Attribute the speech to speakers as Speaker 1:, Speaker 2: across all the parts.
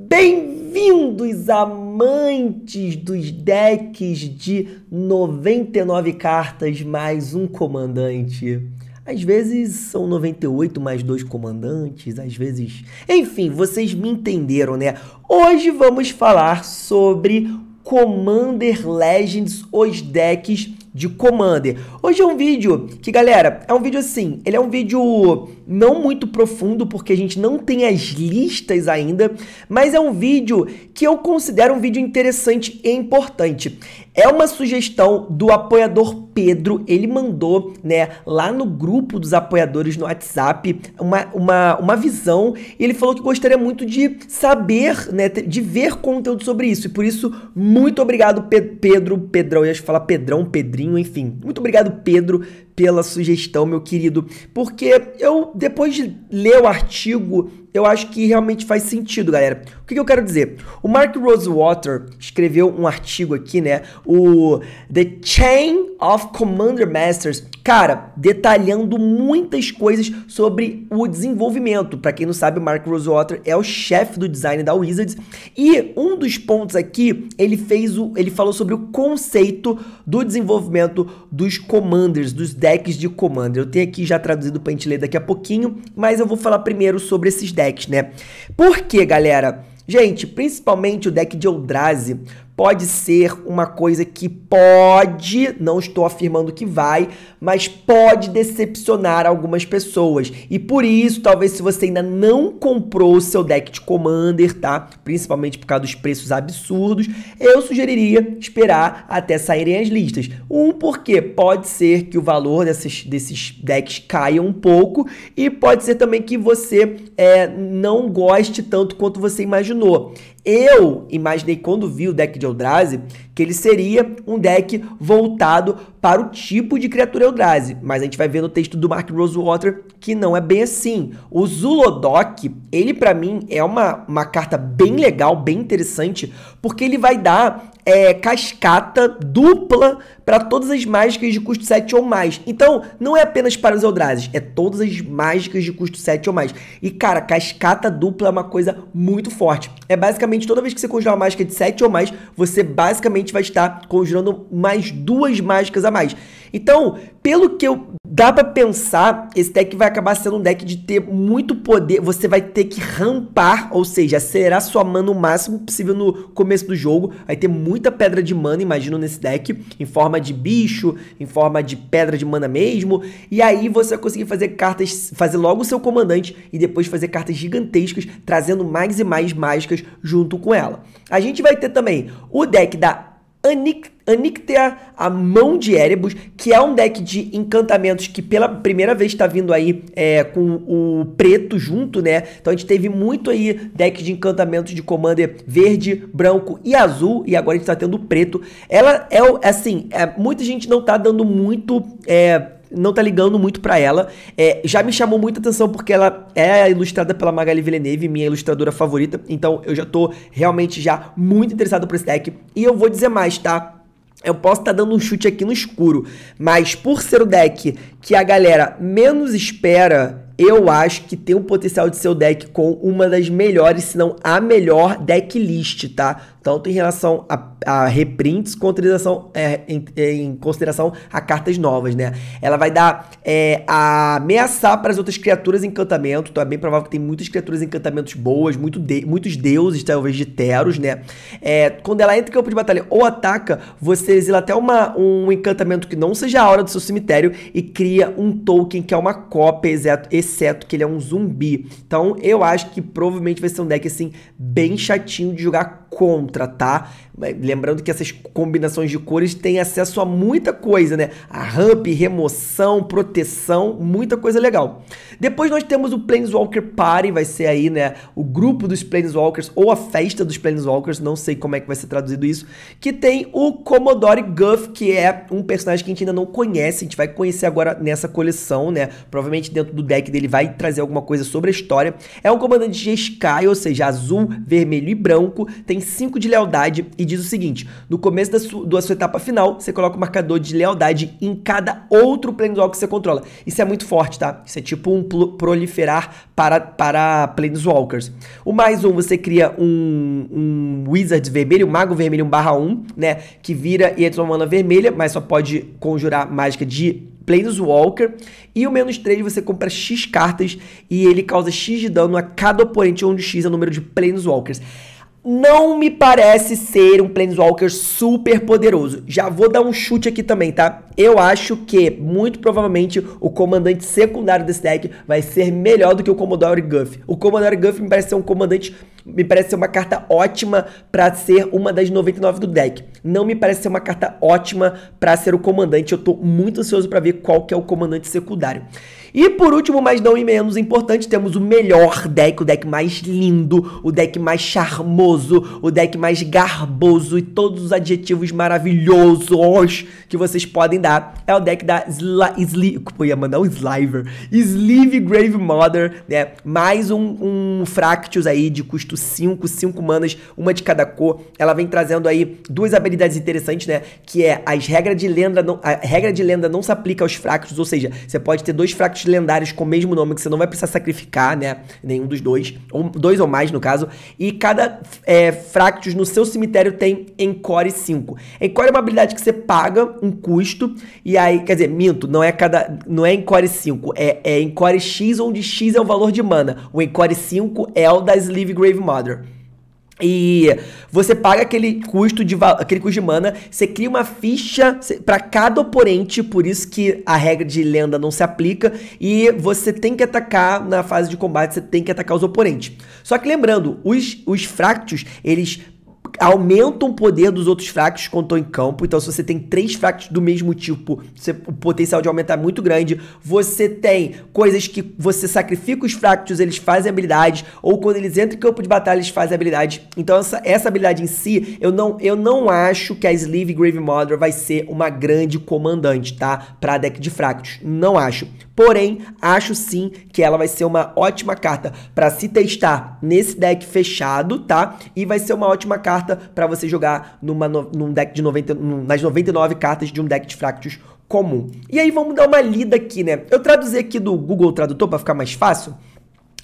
Speaker 1: Bem-vindos, amantes dos decks de 99 cartas mais um comandante. Às vezes são 98 mais dois comandantes, às vezes. Enfim, vocês me entenderam, né? Hoje vamos falar sobre Commander Legends, os decks de Commander. Hoje é um vídeo que, galera, é um vídeo assim, ele é um vídeo não muito profundo, porque a gente não tem as listas ainda, mas é um vídeo que eu considero um vídeo interessante e importante. É uma sugestão do apoiador Pedro, ele mandou, né, lá no grupo dos apoiadores no WhatsApp, uma, uma, uma visão, e ele falou que gostaria muito de saber, né, de ver conteúdo sobre isso, e por isso, muito obrigado Pe Pedro, Pedrão, eu ia falar Pedrão, Pedrinho, enfim, muito obrigado Pedro pela sugestão, meu querido, porque eu, depois de ler o artigo eu acho que realmente faz sentido, galera. O que, que eu quero dizer? O Mark Rosewater escreveu um artigo aqui, né? O The Chain of Commander Masters, cara, detalhando muitas coisas sobre o desenvolvimento. Para quem não sabe, o Mark Rosewater é o chefe do design da Wizards e um dos pontos aqui, ele fez o ele falou sobre o conceito do desenvolvimento dos commanders, dos decks de commander. Eu tenho aqui já traduzido pra gente ler daqui a pouquinho, mas eu vou falar primeiro sobre esses decks decks, né? Por quê, galera? Gente, principalmente o deck de Eldrazi, pode ser uma coisa que pode, não estou afirmando que vai, mas pode decepcionar algumas pessoas. E por isso, talvez se você ainda não comprou o seu deck de Commander, tá? Principalmente por causa dos preços absurdos, eu sugeriria esperar até saírem as listas. Um, porque pode ser que o valor desses, desses decks caia um pouco e pode ser também que você é, não goste tanto quanto você imaginou. Eu imaginei quando vi o deck de Eldrazi que ele seria um deck voltado para o tipo de criatura Eldrazi, mas a gente vai ver no texto do Mark Rosewater que não é bem assim. O Zulodok, ele para mim é uma, uma carta bem legal, bem interessante, porque ele vai dar é, cascata dupla para todas as mágicas de custo 7 ou mais. Então, não é apenas para os Eldrazi, é todas as mágicas de custo 7 ou mais. E, cara, cascata dupla é uma coisa muito forte. É basicamente, toda vez que você conjurar uma mágica de 7 ou mais, você basicamente vai estar conjurando mais duas mágicas a mais. Então, pelo que eu dá para pensar, esse deck vai acabar sendo um deck de ter muito poder. Você vai ter que rampar, ou seja, acelerar sua mana o máximo possível no começo do jogo. Vai ter muita pedra de mana, imagino, nesse deck, em forma de bicho, em forma de pedra de mana mesmo. E aí você vai conseguir fazer cartas, fazer logo o seu comandante e depois fazer cartas gigantescas, trazendo mais e mais mágicas junto com ela. A gente vai ter também o deck da Anik Anictea, a Mão de Erebus, que é um deck de encantamentos que pela primeira vez está vindo aí é, com o preto junto, né? Então a gente teve muito aí deck de encantamentos de Commander verde, branco e azul, e agora a gente está tendo preto. Ela é, assim, é, muita gente não tá dando muito... É, não tá ligando muito para ela. É, já me chamou muita atenção porque ela é ilustrada pela Magali Villeneuve, minha ilustradora favorita. Então eu já tô realmente já muito interessado por esse deck. E eu vou dizer mais, tá? Eu posso estar tá dando um chute aqui no escuro, mas por ser o deck que a galera menos espera, eu acho que tem o potencial de ser o deck com uma das melhores, se não a melhor deck list, tá? tanto em relação a, a reprints quanto é, em, em, consideração a cartas novas, né? Ela vai dar é, a ameaçar para as outras criaturas encantamento, então é bem provável que tem muitas criaturas encantamentos boas, muito de, muitos deuses, talvez de Teros, né? É, quando ela entra em campo de batalha ou ataca, você exila até uma, um encantamento que não seja a hora do seu cemitério e cria um token que é uma cópia, exceto, exceto que ele é um zumbi. Então eu acho que provavelmente vai ser um deck assim, bem chatinho de jogar contra tratar. Lembrando que essas combinações de cores têm acesso a muita coisa, né? A ramp, remoção, proteção, muita coisa legal. Depois nós temos o Planeswalker Party, vai ser aí, né? O grupo dos Planeswalkers ou a festa dos Planeswalkers, não sei como é que vai ser traduzido isso. Que tem o Commodore Guff, que é um personagem que a gente ainda não conhece, a gente vai conhecer agora nessa coleção, né? Provavelmente dentro do deck dele vai trazer alguma coisa sobre a história. É um comandante de Sky, ou seja, azul, vermelho e branco, tem cinco Tipo de lealdade e diz o seguinte: no começo da sua, da sua etapa final, você coloca o marcador de lealdade em cada outro Walker que você controla. Isso é muito forte, tá? Isso é tipo um proliferar para, para Planeswalkers. O mais um, você cria um, um Wizard vermelho, um Mago vermelho 1 barra 1, né? Que vira e entra uma mana vermelha, mas só pode conjurar mágica de Planeswalker. E o menos 3 você compra X cartas e ele causa X de dano a cada oponente, onde X é o número de Planeswalkers não me parece ser um Planeswalker super poderoso. Já vou dar um chute aqui também, tá? Eu acho que, muito provavelmente, o comandante secundário desse deck vai ser melhor do que o Commodore Guff. O Commodore Guff me parece ser um comandante... Me parece ser uma carta ótima para ser uma das 99 do deck. Não me parece ser uma carta ótima para ser o comandante. Eu tô muito ansioso para ver qual que é o comandante secundário. E por último, mas não e menos importante, temos o melhor deck, o deck mais lindo, o deck mais charmoso, o deck mais garboso e todos os adjetivos maravilhosos que vocês podem dar. É o deck da Sla Sli... ia mandar Sliver. Sleeve Grave Mother, né? Mais um, um Fractus aí de custo 5, 5 manas, uma de cada cor. Ela vem trazendo aí duas habilidades interessantes, né? Que é as regras de lenda não, a regra de lenda não se aplica aos Fractus, ou seja, você pode ter dois Fractus status lendários com o mesmo nome, que você não vai precisar sacrificar, né? Nenhum dos dois, ou dois ou mais no caso. E cada é, Fractus no seu cemitério tem Encore 5. Encore é uma habilidade que você paga um custo, e aí, quer dizer, minto, não é cada. Não é Encore 5, é, é Encore X, onde X é o valor de mana. O Encore 5 é o da Sleeve Grave Mother. E você paga aquele custo de aquele custo de mana, você cria uma ficha para cada oponente, por isso que a regra de lenda não se aplica e você tem que atacar na fase de combate, você tem que atacar os oponentes. Só que lembrando, os os fractos, eles aumentam o poder dos outros fractos quando estão em campo. Então, se você tem três fractos do mesmo tipo, você, o potencial de aumentar é muito grande. Você tem coisas que você sacrifica os fractos, eles fazem habilidades, ou quando eles entram em campo de batalha, eles fazem habilidades. Então, essa, essa habilidade em si, eu não, eu não acho que a Sleeve Grave Mother vai ser uma grande comandante, tá? Pra deck de fractos. Não acho. Porém, acho sim que ela vai ser uma ótima carta para se testar nesse deck fechado, tá? E vai ser uma ótima carta carta para você jogar numa, num deck de 90, num, nas 99 cartas de um deck de Fractus comum. E aí vamos dar uma lida aqui, né? Eu traduzi aqui do Google Tradutor para ficar mais fácil.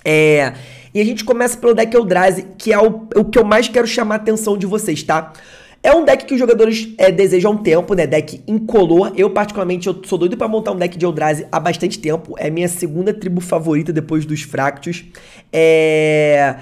Speaker 1: É, e a gente começa pelo deck Eldrazi, que é o, o que eu mais quero chamar a atenção de vocês, tá? É um deck que os jogadores é, desejam um tempo, né? Deck incolor. Eu, particularmente, eu sou doido para montar um deck de Eldrazi há bastante tempo. É minha segunda tribo favorita depois dos Fractus. É...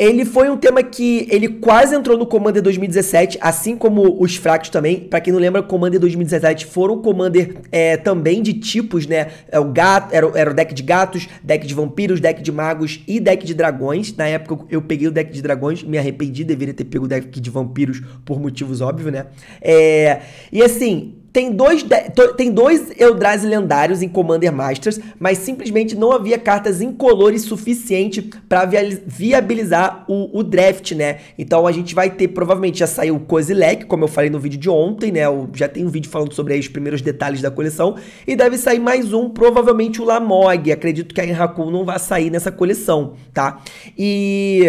Speaker 1: Ele foi um tema que ele quase entrou no Commander 2017, assim como os fracos também. Para quem não lembra, Commander 2017 foram Commander é, também de tipos, né? É o gato, era, era o deck de gatos, deck de vampiros, deck de magos e deck de dragões. Na época eu peguei o deck de dragões, me arrependi, deveria ter pego o deck de vampiros por motivos óbvios, né? É, e assim, tem dois, tem dois Eldrazi lendários em Commander Masters, mas simplesmente não havia cartas incolores suficiente para viabilizar o, o, draft, né? Então a gente vai ter, provavelmente já saiu o Kozilek, como eu falei no vídeo de ontem, né? Eu já tem um vídeo falando sobre os primeiros detalhes da coleção. E deve sair mais um, provavelmente o Lamog. Acredito que a Enhaku não vai sair nessa coleção, tá? E...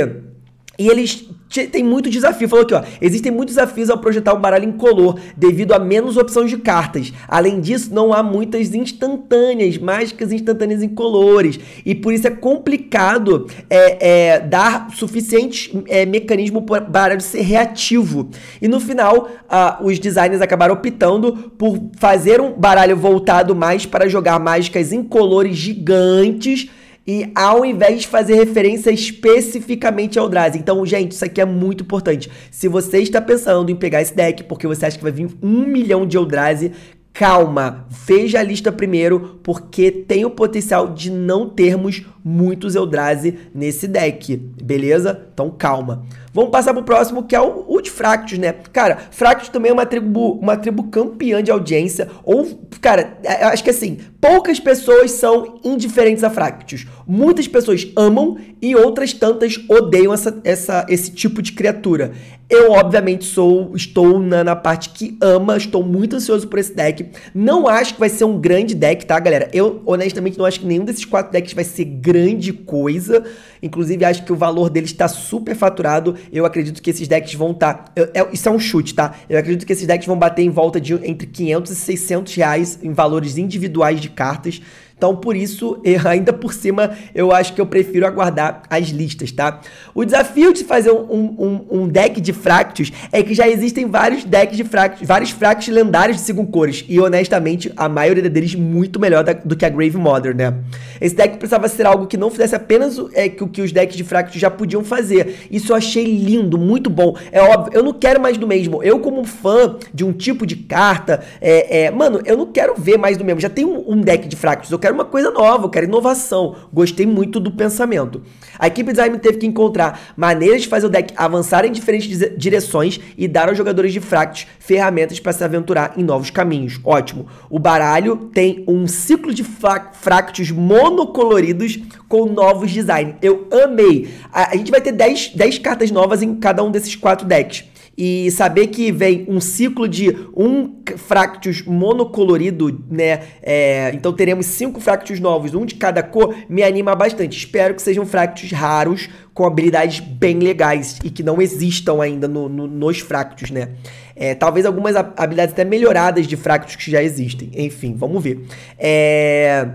Speaker 1: E eles têm muito desafio. Falou aqui, ó. Existem muitos desafios ao projetar um baralho incolor, devido a menos opções de cartas. Além disso, não há muitas instantâneas, mágicas instantâneas incolores. E por isso é complicado é, é, dar suficiente é, mecanismo para o baralho ser reativo. E no final, uh, os designers acabaram optando por fazer um baralho voltado mais para jogar mágicas incolores gigantes e ao invés de fazer referência especificamente ao Drazi. Então, gente, isso aqui é muito importante. Se você está pensando em pegar esse deck porque você acha que vai vir um milhão de Eldrazi, calma, veja a lista primeiro, porque tem o potencial de não termos muitos Eldrazi nesse deck, beleza? Então calma. Vamos passar pro próximo, que é o, o de Fractus, né? Cara, Fractus também é uma tribo, uma tribo campeã de audiência, ou, cara, é, acho que assim, Poucas pessoas são indiferentes a fractos. Muitas pessoas amam e outras tantas odeiam essa, essa, esse tipo de criatura. Eu, obviamente, sou estou na, na parte que ama, estou muito ansioso por esse deck. Não acho que vai ser um grande deck, tá, galera? Eu, honestamente, não acho que nenhum desses quatro decks vai ser grande coisa. Inclusive, acho que o valor dele está super faturado. Eu acredito que esses decks vão estar. Tá, é, isso é um chute, tá? Eu acredito que esses decks vão bater em volta de entre 500 e 600 reais em valores individuais de cartas. Então, por isso, ainda por cima, eu acho que eu prefiro aguardar as listas, tá? O desafio de fazer um, um, um deck de fractos é que já existem vários decks de fractos, vários fractos lendários de segundo cores. E, honestamente, a maioria deles muito melhor da, do que a Grave Mother, né? Esse deck precisava ser algo que não fizesse apenas o é, que, que os decks de fractos já podiam fazer. Isso eu achei lindo, muito bom. É óbvio, eu não quero mais do mesmo. Eu, como fã de um tipo de carta, é, é mano, eu não quero ver mais do mesmo. Já tem um, um deck de fractos, eu quero quero uma coisa nova, eu quero inovação. Gostei muito do pensamento. A equipe design teve que encontrar maneiras de fazer o deck avançar em diferentes direções e dar aos jogadores de fractos ferramentas para se aventurar em novos caminhos. Ótimo. O baralho tem um ciclo de fractos monocoloridos com novos designs. Eu amei. A, a gente vai ter 10, cartas novas em cada um desses quatro decks e saber que vem um ciclo de um Fractus monocolorido, né? É, então teremos cinco Fractus novos, um de cada cor, me anima bastante. Espero que sejam Fractus raros, com habilidades bem legais e que não existam ainda no, no, nos Fractus, né? É, talvez algumas habilidades até melhoradas de Fractus que já existem. Enfim, vamos ver. É...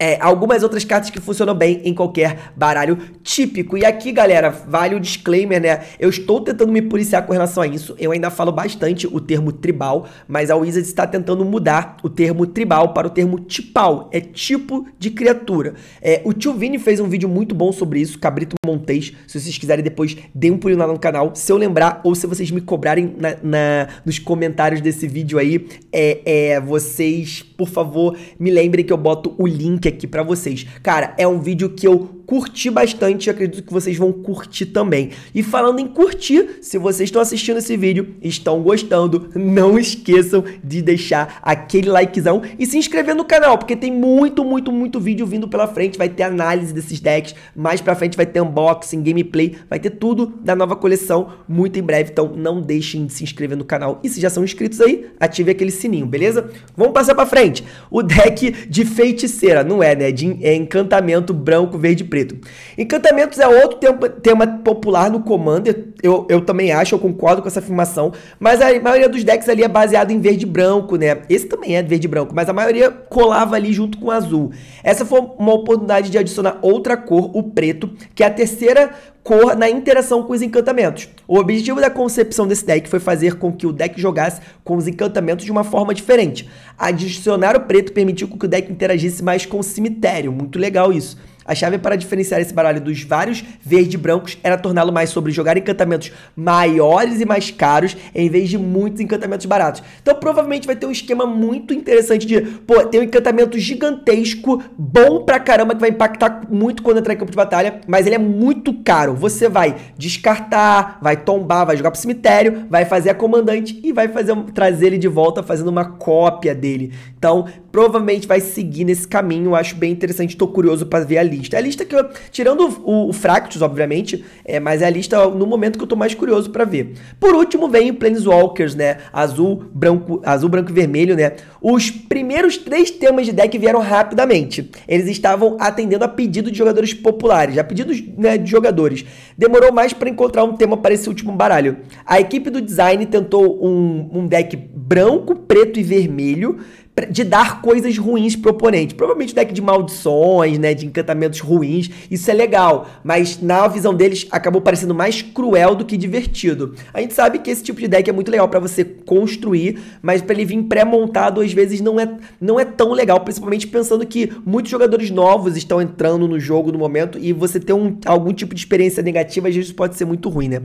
Speaker 1: É, algumas outras cartas que funcionam bem em qualquer baralho típico. E aqui, galera, vale o disclaimer, né? Eu estou tentando me policiar com relação a isso. Eu ainda falo bastante o termo tribal, mas a Wizard está tentando mudar o termo tribal para o termo tipal. É tipo de criatura. É, o tio Vini fez um vídeo muito bom sobre isso, Cabrito Montes. Se vocês quiserem depois, dê um pulinho lá no canal. Se eu lembrar ou se vocês me cobrarem na, na nos comentários desse vídeo aí, é, é vocês por favor, me lembrem que eu boto o link aqui para vocês. Cara, é um vídeo que eu curti bastante, e acredito que vocês vão curtir também. E falando em curtir, se vocês estão assistindo esse vídeo, estão gostando, não esqueçam de deixar aquele likezão e se inscrever no canal, porque tem muito, muito, muito vídeo vindo pela frente, vai ter análise desses decks, mais pra frente vai ter unboxing, gameplay, vai ter tudo da nova coleção muito em breve, então não deixem de se inscrever no canal. E se já são inscritos aí, ative aquele sininho, beleza? Vamos passar pra frente. O deck de feiticeira, não é, né? De encantamento branco, verde e preto preto. Encantamentos é outro tema, tema popular no Commander, eu, eu também acho, eu concordo com essa afirmação, mas a maioria dos decks ali é baseado em verde e branco, né? Esse também é verde e branco, mas a maioria colava ali junto com azul. Essa foi uma oportunidade de adicionar outra cor, o preto, que é a terceira cor na interação com os encantamentos. O objetivo da concepção desse deck foi fazer com que o deck jogasse com os encantamentos de uma forma diferente. Adicionar o preto permitiu que o deck interagisse mais com o cemitério, muito legal isso. A chave para diferenciar esse baralho dos vários verde-brancos era torná-lo mais sobre jogar encantamentos maiores e mais caros, em vez de muitos encantamentos baratos. Então provavelmente vai ter um esquema muito interessante de, pô, tem um encantamento gigantesco, bom pra caramba, que vai impactar muito quando entrar em campo de batalha, mas ele é muito caro. Você vai descartar, vai tombar, vai jogar pro cemitério, vai fazer a comandante e vai fazer trazer ele de volta fazendo uma cópia dele. Então, provavelmente vai seguir nesse caminho, eu acho bem interessante, tô curioso para ver ali lista. É a lista que eu. Tirando o, o Fractus, obviamente, é, mas é a lista no momento que eu tô mais curioso para ver. Por último, vem o Planeswalkers, né? Azul, branco, azul, branco e vermelho, né? Os primeiros três temas de deck vieram rapidamente. Eles estavam atendendo a pedido de jogadores populares, a pedidos né, de jogadores. Demorou mais para encontrar um tema para esse último baralho. A equipe do design tentou um, um deck branco, preto e vermelho de dar coisas ruins pro oponente. Provavelmente deck de maldições, né, de encantamentos ruins, isso é legal, mas na visão deles acabou parecendo mais cruel do que divertido. A gente sabe que esse tipo de deck é muito legal para você construir, mas para ele vir pré-montado às vezes não é, não é tão legal, principalmente pensando que muitos jogadores novos estão entrando no jogo no momento e você ter um, algum tipo de experiência negativa às vezes pode ser muito ruim, né?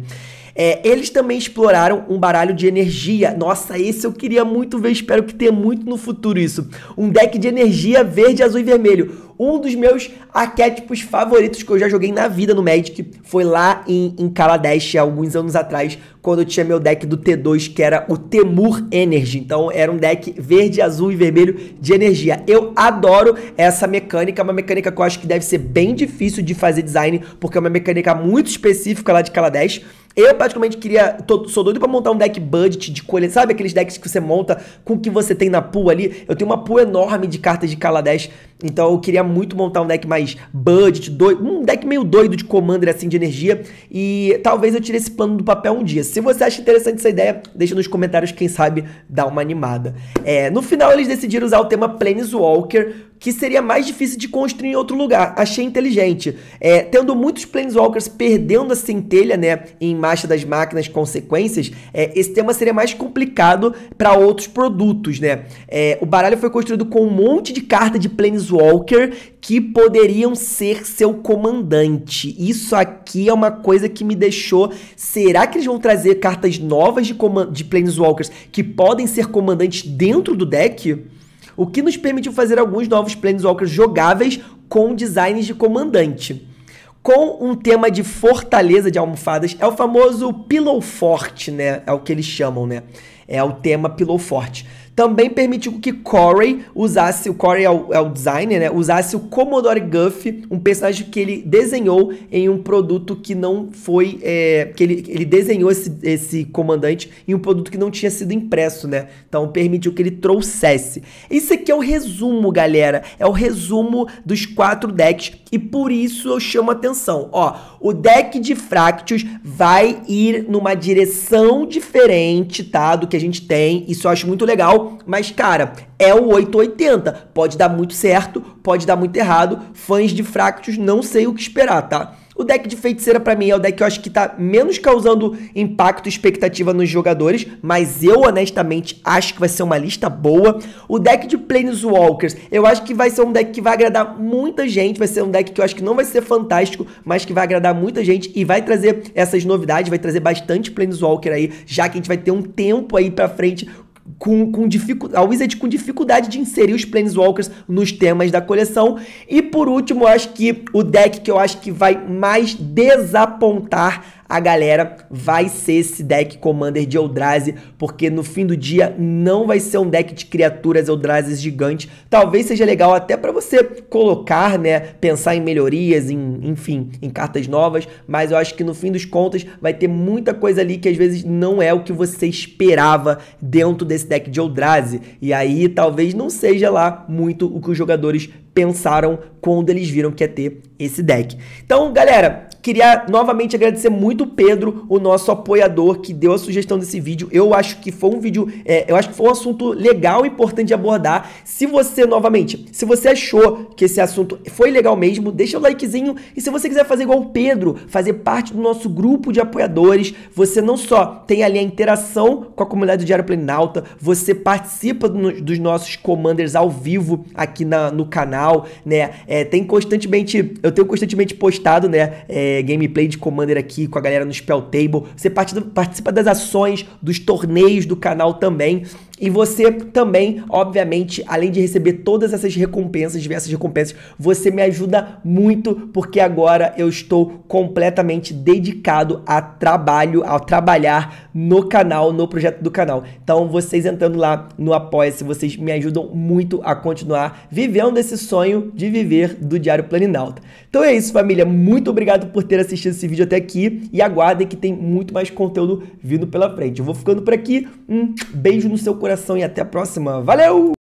Speaker 1: É, eles também exploraram um baralho de energia. Nossa, esse eu queria muito ver, espero que tenha muito no futuro futuro isso. Um deck de energia verde, azul e vermelho um dos meus arquétipos favoritos que eu já joguei na vida no Magic foi lá em, em Kaladesh, alguns anos atrás, quando eu tinha meu deck do T2, que era o Temur Energy. Então, era um deck verde, azul e vermelho de energia. Eu adoro essa mecânica, é uma mecânica que eu acho que deve ser bem difícil de fazer design, porque é uma mecânica muito específica lá de Kaladesh. Eu, praticamente queria. Tô, sou doido pra montar um deck budget de colher. Sabe aqueles decks que você monta com o que você tem na pool ali? Eu tenho uma pool enorme de cartas de Kaladesh então eu queria muito montar um deck mais budget, doido, um deck meio doido de commander assim de energia e talvez eu tire esse plano do papel um dia. Se você acha interessante essa ideia, deixa nos comentários, quem sabe dá uma animada. É, no final eles decidiram usar o tema Planeswalker, que seria mais difícil de construir em outro lugar. Achei inteligente. É, tendo muitos Planeswalkers perdendo a centelha, né, em marcha das máquinas, consequências, é, esse tema seria mais complicado para outros produtos, né? É, o baralho foi construído com um monte de carta de Planeswalker Walker que poderiam ser seu comandante. Isso aqui é uma coisa que me deixou. Será que eles vão trazer cartas novas de, de Planeswalkers que podem ser comandantes dentro do deck? O que nos permitiu fazer alguns novos Planeswalkers jogáveis com designs de comandante com um tema de fortaleza de almofadas. É o famoso pillow forte, né? É o que eles chamam, né? É o tema pillow forte. Também permitiu que Corey usasse, o Corey é o, é o designer, né? Usasse o Commodore Guff, um personagem que ele desenhou em um produto que não foi. É, que ele, ele desenhou esse, esse comandante em um produto que não tinha sido impresso, né? Então permitiu que ele trouxesse. Isso aqui é o resumo, galera. É o resumo dos quatro decks e por isso eu chamo atenção. Ó, o deck de Fractus vai ir numa direção diferente, tá? Do que a gente tem. Isso eu acho muito legal mas cara, é o 880. Pode dar muito certo, pode dar muito errado. Fãs de Fractus não sei o que esperar, tá? O deck de feiticeira para mim é o deck que eu acho que tá menos causando impacto e expectativa nos jogadores, mas eu honestamente acho que vai ser uma lista boa. O deck de Planeswalkers, eu acho que vai ser um deck que vai agradar muita gente, vai ser um deck que eu acho que não vai ser fantástico, mas que vai agradar muita gente e vai trazer essas novidades, vai trazer bastante Planeswalker aí, já que a gente vai ter um tempo aí para frente com, com dificu... a Wizard com dificuldade de inserir os Planeswalkers nos temas da coleção. E por último, acho que o deck que eu acho que vai mais desapontar a galera vai ser esse deck Commander de Eldrazi, porque no fim do dia não vai ser um deck de criaturas Eldrazi gigante. Talvez seja legal até para você colocar, né, pensar em melhorias, em, enfim, em cartas novas, mas eu acho que no fim dos contas vai ter muita coisa ali que às vezes não é o que você esperava dentro desse deck de Eldrazi. E aí talvez não seja lá muito o que os jogadores pensaram quando eles viram que ia ter esse deck. Então, galera, Queria novamente agradecer muito o Pedro, o nosso apoiador, que deu a sugestão desse vídeo. Eu acho que foi um vídeo, é, eu acho que foi um assunto legal e importante de abordar. Se você, novamente, se você achou que esse assunto foi legal mesmo, deixa o likezinho. E se você quiser fazer igual o Pedro, fazer parte do nosso grupo de apoiadores, você não só tem ali a interação com a comunidade do Diário Plenalta, você participa do, dos nossos commanders ao vivo aqui na, no canal, né? É, tem constantemente, eu tenho constantemente postado, né? É, gameplay de Commander aqui com a galera no Spell Table. Você participa das ações, dos torneios do canal também. E você também, obviamente, além de receber todas essas recompensas, diversas recompensas, você me ajuda muito porque agora eu estou completamente dedicado a trabalho, a trabalhar no canal, no projeto do canal. Então, vocês entrando lá no Apoia-se, vocês me ajudam muito a continuar vivendo esse sonho de viver do Diário Planinalta. Então é isso, família. Muito obrigado por ter assistido esse vídeo até aqui e aguardem que tem muito mais conteúdo vindo pela frente. Eu vou ficando por aqui. Um beijo no seu coração e até a próxima. Valeu!